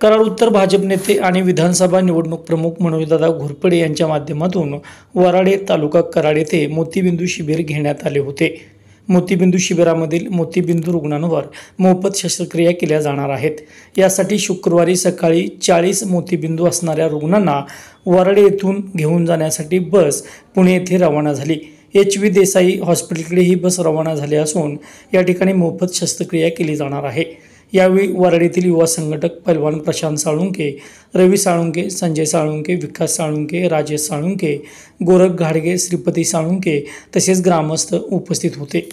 कराड उत्तर भाजप नेते आणि विधानसभा निवडणूक प्रमुख मनोजदादा घोरपडे यांच्या माध्यमातून वराडे तालुका कराड येथे मोतीबिंदू शिबिर घेण्यात आले होते मोतीबिंदू शिबिरामधील मोतीबिंदू रुग्णांवर मोफत शस्त्रक्रिया केल्या जाणार आहेत यासाठी शुक्रवारी सकाळी चाळीस मोतीबिंदू असणाऱ्या रुग्णांना वराडे येथून घेऊन जाण्यासाठी बस पुणे येथे रवाना झाली एच व्ही देसाई हॉस्पिटलकडे ही बस रवाना झाली असून या ठिकाणी मोफत शस्त्रक्रिया केली जाणार आहे यावेळी वरडीतील युवा संघटक पैलवान प्रशांत साळुंके रवी साळुंके संजय साळुंके विकास साळुंके राजेश साळुंके गोरख घाडगे श्रीपती साळुंके तसेच ग्रामस्थ उपस्थित होते